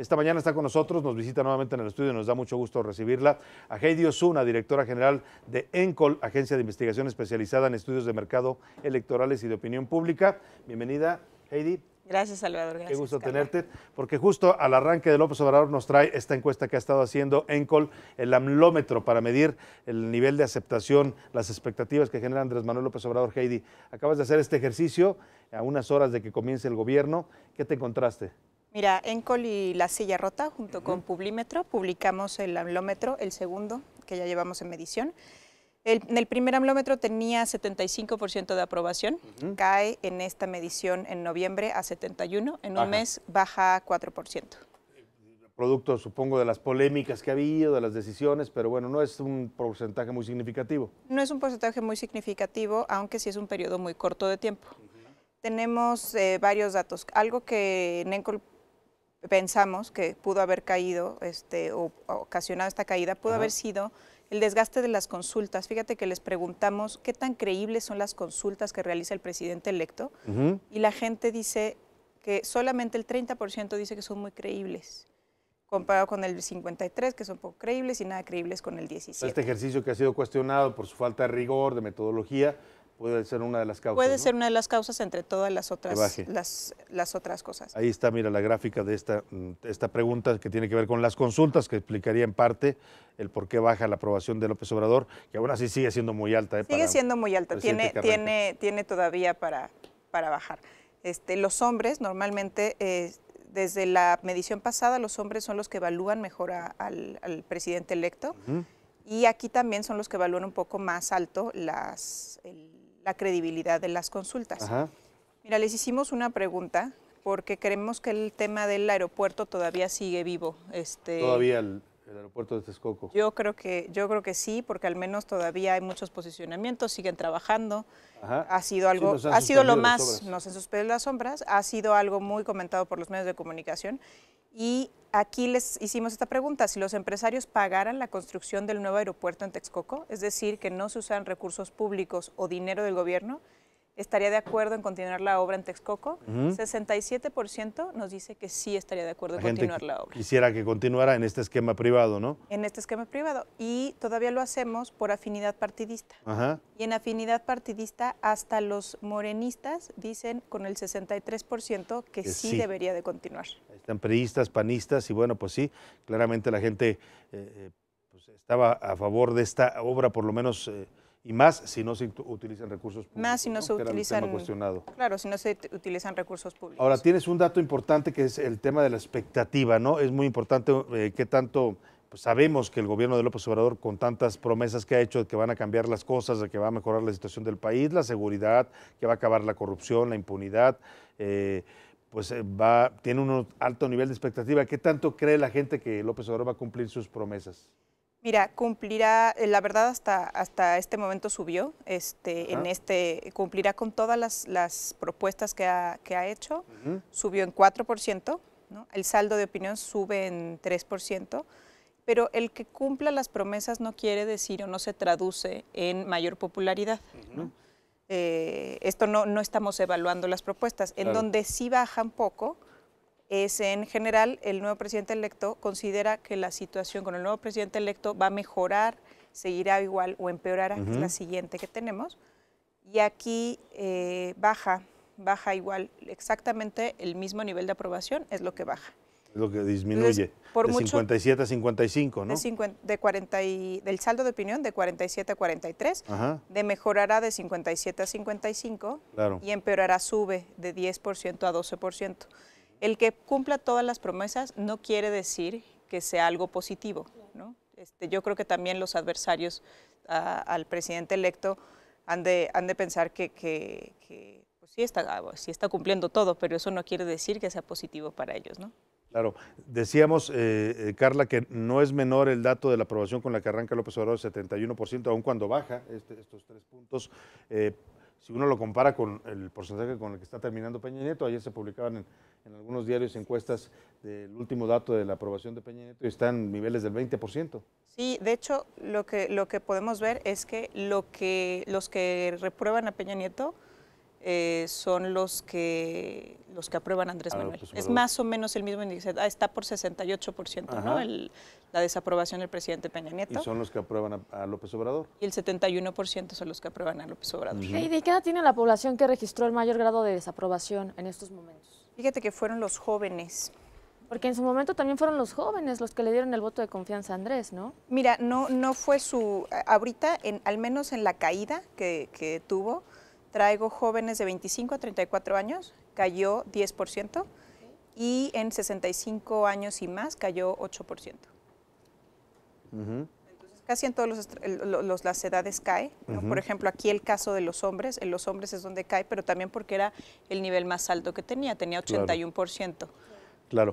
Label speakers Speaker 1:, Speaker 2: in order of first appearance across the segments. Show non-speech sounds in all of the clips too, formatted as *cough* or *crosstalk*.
Speaker 1: Esta mañana está con nosotros, nos visita nuevamente en el estudio, nos da mucho gusto recibirla. A Heidi Osuna, directora general de ENCOL, Agencia de Investigación Especializada en Estudios de Mercado Electorales y de Opinión Pública. Bienvenida, Heidi. Gracias, Salvador. Qué gusto tenerte, porque justo al arranque de López Obrador nos trae esta encuesta que ha estado haciendo ENCOL, el amlómetro para medir el nivel de aceptación, las expectativas que genera Andrés Manuel López Obrador. Heidi, acabas de hacer este ejercicio a unas horas de que comience el gobierno. ¿Qué te encontraste?
Speaker 2: Mira, Encol y La Silla Rota, junto con Publímetro, publicamos el amlómetro, el segundo, que ya llevamos en medición. El, en el primer amlómetro tenía 75% de aprobación, cae en esta medición en noviembre a 71%, en un mes baja a
Speaker 1: 4%. Producto, supongo, de las polémicas que ha habido, de las decisiones, pero bueno, no es un porcentaje muy significativo.
Speaker 2: No es un porcentaje muy significativo, aunque sí es un periodo muy corto de tiempo. Tenemos eh, varios datos. Algo que Nencol pensamos que pudo haber caído este, o, ocasionado esta caída pudo haber sido el desgaste de las consultas. Fíjate que les preguntamos qué tan creíbles son las consultas que realiza el presidente electo y la gente dice que solamente el 30% dice que son muy creíbles comparado con el 53, que son poco creíbles y nada creíbles con el 17. Este
Speaker 1: ejercicio que ha sido cuestionado por su falta de rigor, de metodología, Puede ser una de las causas. Puede ser
Speaker 2: una de las causas entre todas las otras, las, las, otras cosas. Ahí
Speaker 1: está, mira, la gráfica de esta, mm, esta pregunta que tiene que ver con las consultas, que explicaría en parte el por qué baja la aprobación de López Obrador, que aún así sigue siendo muy alta. ¿eh? sigue siendo
Speaker 2: muy alta, tiene, tiene, tiene todavía para, para bajar. Este, los hombres normalmente, eh, desde la medición pasada, los hombres son los que evalúan mejor al, presidente electo. Y aquí también son los que evalúan un poco más alto las, la credibilidad de las consultas. Mira, les hicimos una pregunta porque creemos que el tema del aeropuerto todavía sigue vivo. Este, todavía
Speaker 1: el, aeropuerto de Texcoco.
Speaker 2: Yo creo que yo creo que sí, porque al menos todavía hay muchos posicionamientos, siguen trabajando. Ha sido algo, ha sido lo más, no se suspendido las sombras, ha sido algo muy comentado por los medios de comunicación y aquí les hicimos esta pregunta, si los empresarios pagaran la construcción del nuevo aeropuerto en Texcoco, es decir, que no se usaran recursos públicos o dinero del gobierno, estaría de acuerdo en continuar la obra en Texcoco. 67% nos dice que sí estaría de acuerdo en continuar la obra.
Speaker 1: Quisiera que continuara en este esquema privado, ¿no?
Speaker 2: En este esquema privado. Y todavía lo hacemos por afinidad partidista. Y en afinidad partidista, hasta los morenistas dicen con el 63% que, sí, debería de continuar.
Speaker 1: Están periodistas, panistas, y bueno, pues sí, claramente la gente eh, eh, pues estaba a favor de esta obra, por lo menos. Eh, y más si no se utilizan recursos públicos.
Speaker 2: Más si no, se utilizan. Claro, si no se utilizan recursos públicos.
Speaker 1: Ahora, tienes un dato importante que es el tema de la expectativa, ¿no? Es muy importante eh, qué tanto pues, sabemos que el gobierno de López Obrador, con tantas promesas que ha hecho de que van a cambiar las cosas, de que va a mejorar la situación del país, la seguridad, que va a acabar la corrupción, la impunidad, eh, pues eh, va, tiene un alto nivel de expectativa. ¿Qué tanto cree la gente que López Obrador va a cumplir sus promesas?
Speaker 2: Mira, cumplirá, eh, la verdad hasta, hasta este momento subió, este, en este, cumplirá con todas las, las propuestas que ha, que ha hecho, subió en 4%, ¿no? el saldo de opinión sube en 3%, pero el que cumpla las promesas no quiere decir o no se traduce en mayor popularidad. Eh, esto no, estamos evaluando las propuestas, en donde sí bajan poco es en general el nuevo presidente electo considera que la situación con el nuevo presidente electo va a mejorar, seguirá igual o empeorará, es la siguiente que tenemos. Y aquí eh, baja, baja igual, exactamente el mismo nivel de aprobación es lo que baja.
Speaker 1: Es lo que disminuye, por de 57 a 55, ¿no?
Speaker 2: De, 40 del saldo de opinión de 47 a 43, de mejorará de 57 a 55 y empeorará sube de 10% a 12%. El que cumpla todas las promesas no quiere decir que sea algo positivo. ¿no? Este, yo creo que también los adversarios al presidente electo han de, han de pensar que, pues, sí, está, está cumpliendo todo, pero eso no quiere decir que sea positivo para ellos. ¿no?
Speaker 1: Claro, decíamos, eh, eh, Carla, que no es menor el dato de la aprobación con la que arranca López Obrador, 71%, aun cuando baja este, estos tres puntos, eh, si uno lo compara con el porcentaje con el que está terminando Peña Nieto, ayer se publicaban en, algunos diarios encuestas del último dato de la aprobación de Peña Nieto y están en niveles del 20%.
Speaker 2: Sí, de hecho, lo que, lo que podemos ver es que, lo que los que reprueban a Peña Nieto eh, son los que, los que aprueban a Andrés Manuel. Pues, es más o menos el mismo índice. Ah, está por 68%, ¿no? la desaprobación del presidente Peña Nieto. Y
Speaker 1: son los que aprueban
Speaker 2: a, López Obrador. Y el 71% son los que aprueban a López Obrador. ¿Y de qué edad tiene la población que registró el mayor grado de desaprobación en estos momentos? Fíjate que fueron los jóvenes. Porque en su momento también fueron los jóvenes los que le dieron el voto de confianza a Andrés, ¿no? Mira, no, no fue su... Ahorita, en, al menos en la caída que tuvo, Traigo jóvenes de 25 a 34 años, cayó 10%, y en 65 años y más cayó 8%. Entonces, casi en todas las edades cae. Por ejemplo, aquí el caso de los hombres, en los hombres es donde cae, pero también porque era el nivel más alto que tenía, tenía 81%.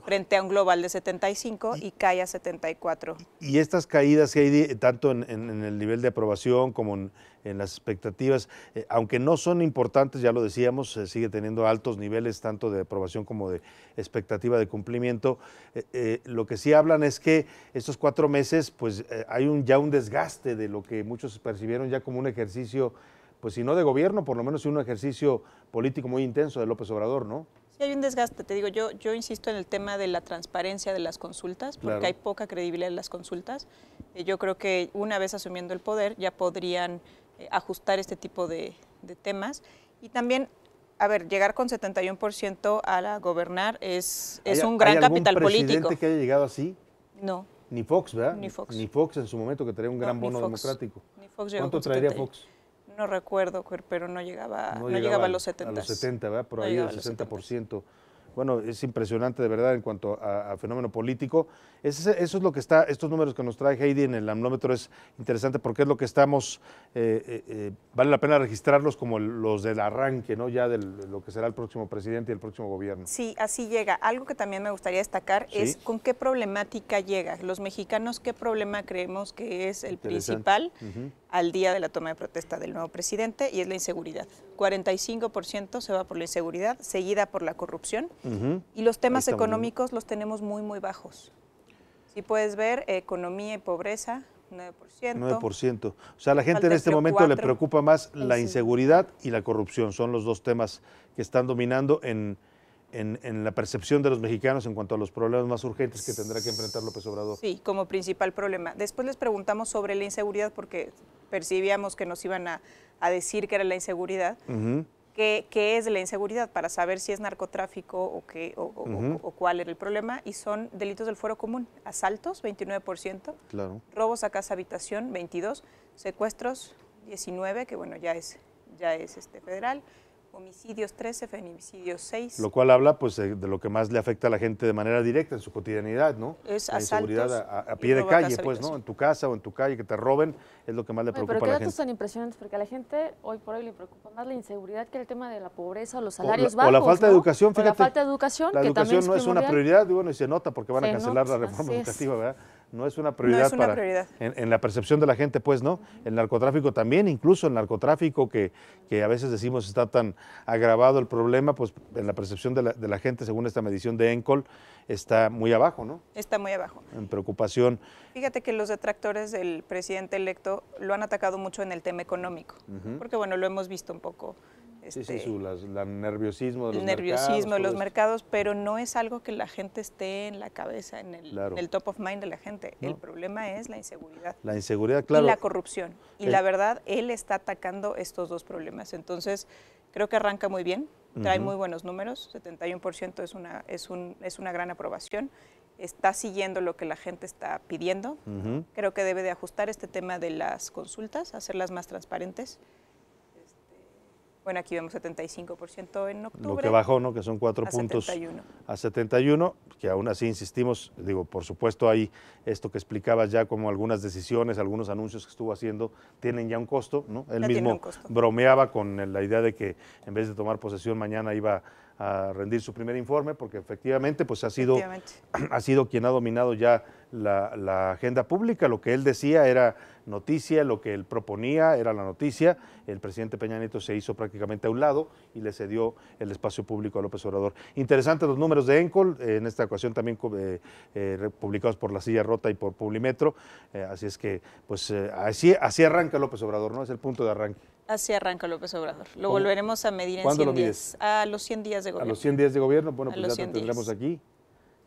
Speaker 2: Frente a un global de 75 y, cae a 74.
Speaker 1: Y estas caídas que hay tanto en, el nivel de aprobación como en, las expectativas, eh, aunque no son importantes, ya lo decíamos, eh, sigue teniendo altos niveles tanto de aprobación como de expectativa de cumplimiento. Eh, lo que sí hablan es que estos cuatro meses, pues hay ya un desgaste de lo que muchos percibieron ya como un ejercicio, pues si no de gobierno, por lo menos un ejercicio político muy intenso de López Obrador, ¿no?
Speaker 2: hay un desgaste, te digo, yo, yo insisto en el tema de la transparencia de las consultas, porque hay poca credibilidad en las consultas. Eh, yo creo que una vez asumiendo el poder ya podrían eh, ajustar este tipo de, temas. Y también a ver, llegar con 71% a la gobernar es, es un gran capital algún capital presidente
Speaker 1: que haya llegado así? No. Ni Fox, ¿verdad? Ni Fox. Ni Fox en su momento que traía un gran bono democrático. Ni Fox ¿Cuánto traería Fox?
Speaker 2: no recuerdo, pero no llegaba, no, llegaba, a los 70. A los 70, ¿verdad? Por ahí el
Speaker 1: 60% bueno, es impresionante de verdad en cuanto a, fenómeno político. eso es lo que está, estos números que nos trae Heidi en el amnómetro es interesante porque es lo que estamos, eh, eh, eh, vale la pena registrarlos como los del arranque, ¿no? Ya de lo que será el próximo presidente y el próximo gobierno.
Speaker 2: Sí, así llega. Algo que también me gustaría destacar es con qué problemática llega. Los mexicanos, ¿qué problema creemos que es el principal al día de la toma de protesta del nuevo presidente? Y es la inseguridad. 45% se va por la inseguridad, seguida por la corrupción. Y los temas económicos los tenemos muy, muy bajos. Si puedes ver, economía y pobreza, 9%.
Speaker 1: 9%. O sea, a la gente en este momento le preocupa más la inseguridad y la corrupción. Son los dos temas que están dominando en, en, la percepción de los mexicanos en cuanto a los problemas más urgentes que tendrá que enfrentar López Obrador.
Speaker 2: Sí, como principal problema. Después les preguntamos sobre la inseguridad porque percibíamos que nos iban a, a decir que era la inseguridad. Uh qué, qué, es la inseguridad para saber si es narcotráfico o, qué, o, cuál era el problema. Y son delitos del fuero común. Asaltos, 29%. Robos a casa habitación, 22. Secuestros, 19, que bueno, ya es, ya es este federal homicidios 13, feminicidios 6. Lo
Speaker 1: cual habla pues de lo que más le afecta a la gente de manera directa en su cotidianidad, ¿no? Es la inseguridad a, pie de calle, pues, ¿no? En tu casa o en tu calle que te roben es lo que más le preocupa a la gente. Pero datos
Speaker 2: tan impresionantes, porque a la gente hoy por hoy le preocupa más la inseguridad que el tema de la pobreza o los salarios bajos, O la falta de educación, fíjate. la falta de educación, la educación no es una prioridad,
Speaker 1: y bueno, y se nota porque van a cancelar la reforma educativa, ¿verdad? no es una prioridad, para, En, la percepción de la gente, pues no. El narcotráfico también, incluso el narcotráfico que, que a veces decimos está tan agravado el problema, pues en la percepción de la, gente, según esta medición de ENCOL, está muy abajo, ¿no?
Speaker 2: Está muy abajo.
Speaker 1: En preocupación.
Speaker 2: Fíjate que los detractores del presidente electo lo han atacado mucho en el tema económico, porque bueno, lo hemos visto un poco
Speaker 1: este, sí, su nerviosismo de los nerviosismo mercados, de los
Speaker 2: mercados, pero no es algo que la gente esté en la cabeza, en el, top of mind de la gente. El problema es la inseguridad. La inseguridad, claro. Y la corrupción. Y eh. la verdad, él está atacando estos dos problemas. Entonces, creo que arranca muy bien, trae muy buenos números, 71% es una, es, un, es una gran aprobación está siguiendo lo que la gente está pidiendo. Creo que debe de ajustar este tema de las consultas, hacerlas más transparentes. Bueno, aquí vemos 75% en octubre. Lo que bajó, ¿no? Que son cuatro a puntos 71.
Speaker 1: a 71, que aún así insistimos, digo, por supuesto hay esto que explicabas ya, como algunas decisiones, algunos anuncios que estuvo haciendo tienen ya un costo, ¿no? Él mismo bromeaba con la idea de que en vez de tomar posesión mañana iba a rendir su primer informe, porque efectivamente, pues ha sido, *clears throat* ha sido quien ha dominado ya la, agenda pública. Lo que él decía era noticia, lo que él proponía era la noticia. El presidente Peña Nieto se hizo prácticamente a un lado y le cedió el espacio público a López Obrador. Interesantes los números de Encol, eh, en esta ocasión también eh, eh, publicados por La Silla Rota y por Publimetro. así es que, pues así, así arranca López Obrador, ¿no? Es el punto de arranque.
Speaker 2: Así arranca López Obrador. Lo volveremos a medir en 100 días. A los 100 días de gobierno. A los 100
Speaker 1: días de gobierno, bueno, pues ya lo tendremos aquí.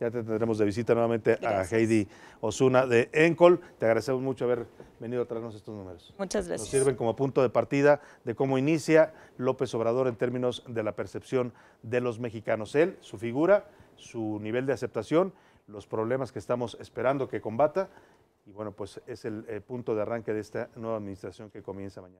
Speaker 1: Ya te tendremos de visita nuevamente a Heidi Osuna de Encol. Te agradecemos mucho haber venido a traernos estos números. Muchas gracias. Nos sirven como punto de partida de cómo inicia López Obrador en términos de la percepción de los mexicanos. Él, su figura, su nivel de aceptación, los problemas que estamos esperando que combata. Y bueno, pues es el eh, punto de arranque de esta nueva administración que comienza mañana.